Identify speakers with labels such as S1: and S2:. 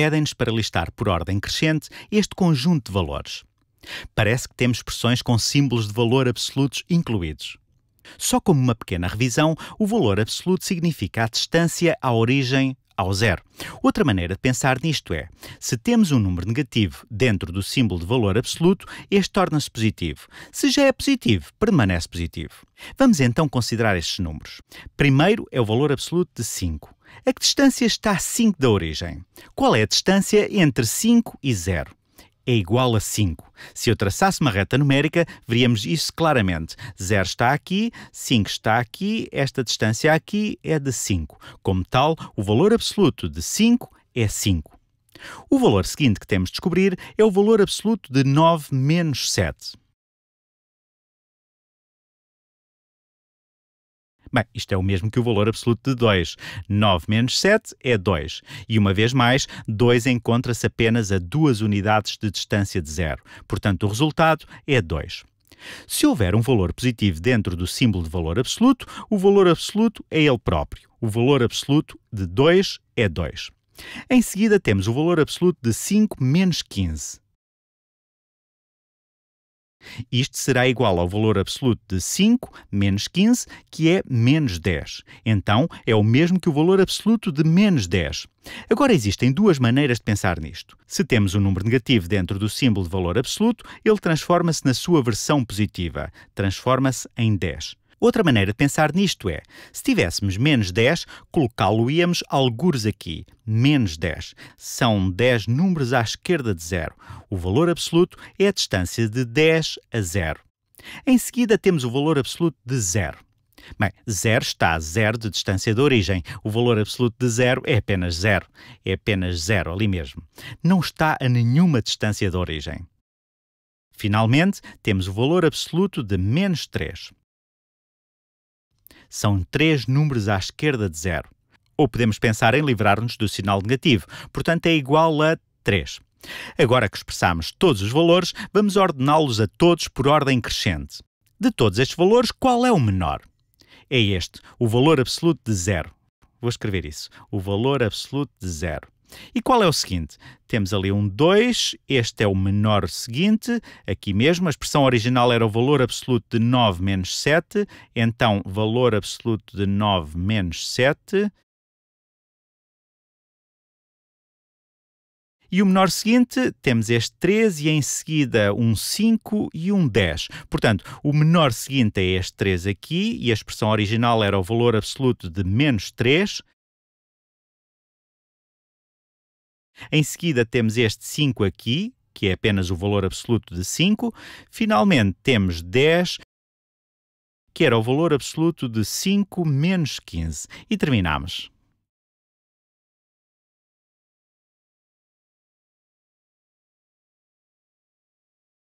S1: pedem-nos para listar por ordem crescente este conjunto de valores. Parece que temos expressões com símbolos de valor absolutos incluídos. Só como uma pequena revisão, o valor absoluto significa a distância à origem, ao zero. Outra maneira de pensar nisto é: se temos um número negativo dentro do símbolo de valor absoluto, este torna-se positivo. Se já é positivo, permanece positivo. Vamos então considerar estes números. Primeiro é o valor absoluto de 5. A que distância está 5 da origem? Qual é a distância entre 5 e 0? é igual a 5. Se eu traçasse uma reta numérica, veríamos isso claramente. 0 está aqui, 5 está aqui, esta distância aqui é de 5. Como tal, o valor absoluto de 5 é 5. O valor seguinte que temos de descobrir é o valor absoluto de 9 menos 7. Bem, isto é o mesmo que o valor absoluto de 2. 9 menos 7 é 2. E uma vez mais, 2 encontra-se apenas a duas unidades de distância de zero. Portanto, o resultado é 2. Se houver um valor positivo dentro do símbolo de valor absoluto, o valor absoluto é ele próprio. O valor absoluto de 2 é 2. Em seguida, temos o valor absoluto de 5 menos 15. Isto será igual ao valor absoluto de 5 menos 15, que é menos 10. Então, é o mesmo que o valor absoluto de menos 10. Agora existem duas maneiras de pensar nisto. Se temos um número negativo dentro do símbolo de valor absoluto, ele transforma-se na sua versão positiva, transforma-se em 10. Outra maneira de pensar nisto é: se tivéssemos menos 10, colocá-lo-íamos algures aqui. Menos 10. São 10 números à esquerda de zero. O valor absoluto é a distância de 10 a zero. Em seguida, temos o valor absoluto de zero. Bem, zero está a zero de distância de origem. O valor absoluto de zero é apenas zero. É apenas zero ali mesmo. Não está a nenhuma distância de origem. Finalmente, temos o valor absoluto de menos 3 são três números à esquerda de zero. Ou podemos pensar em livrar-nos do sinal negativo, portanto é igual a 3. Agora que expressamos todos os valores, vamos ordená-los a todos por ordem crescente. De todos estes valores, qual é o menor? É este, o valor absoluto de zero. Vou escrever isso, o valor absoluto de zero. E qual é o seguinte? Temos ali um 2, este é o menor seguinte, aqui mesmo, a expressão original era o valor absoluto de 9 menos 7, então valor absoluto de 9 menos 7. E o menor seguinte, temos este 3 e em seguida um 5 e um 10. Portanto, o menor seguinte é este 3 aqui e a expressão original era o valor absoluto de menos 3. Em seguida, temos este 5 aqui, que é apenas o valor absoluto de 5. Finalmente, temos 10, que era o valor absoluto de 5 menos 15. E terminamos.